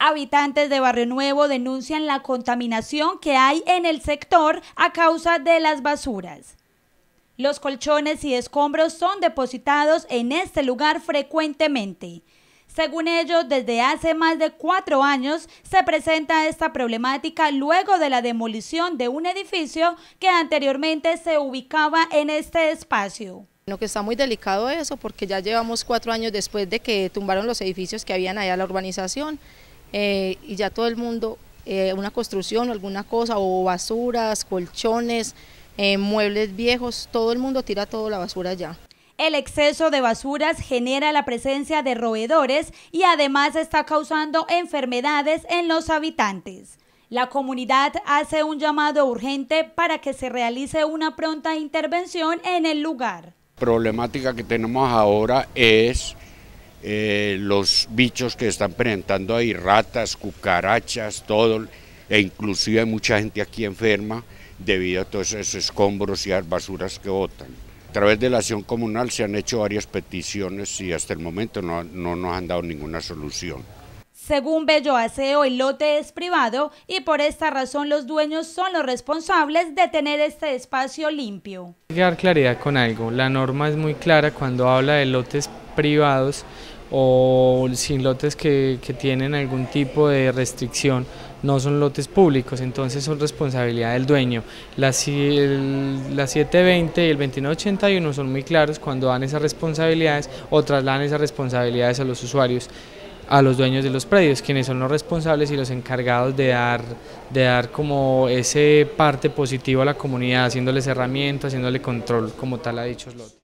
Habitantes de Barrio Nuevo denuncian la contaminación que hay en el sector a causa de las basuras. Los colchones y escombros son depositados en este lugar frecuentemente. Según ellos, desde hace más de cuatro años se presenta esta problemática luego de la demolición de un edificio que anteriormente se ubicaba en este espacio. Bueno, que está muy delicado eso porque ya llevamos cuatro años después de que tumbaron los edificios que habían allá la urbanización eh, y ya todo el mundo, eh, una construcción o alguna cosa, o basuras, colchones, eh, muebles viejos, todo el mundo tira toda la basura ya. El exceso de basuras genera la presencia de roedores y además está causando enfermedades en los habitantes. La comunidad hace un llamado urgente para que se realice una pronta intervención en el lugar. problemática que tenemos ahora es eh, los bichos que están presentando ahí, ratas, cucarachas, todo, e inclusive hay mucha gente aquí enferma debido a todos esos escombros y las basuras que botan. A través de la acción comunal se han hecho varias peticiones y hasta el momento no, nos han dado ninguna solución. Según Bello aseo el lote es privado y por esta razón los dueños son los responsables de tener este espacio limpio. dar claridad con algo. La norma es muy clara cuando habla de lotes privados o sin lotes que, tienen algún tipo de restricción, no son lotes públicos, entonces son responsabilidad del dueño. Las, 720 y el 2981 son muy claros cuando dan esas responsabilidades o trasladan esas responsabilidades a los usuarios a los dueños de los predios, quienes son los responsables y los encargados de dar, de dar como ese parte positivo a la comunidad, haciéndoles herramientas, haciéndole control como tal a dichos lotes.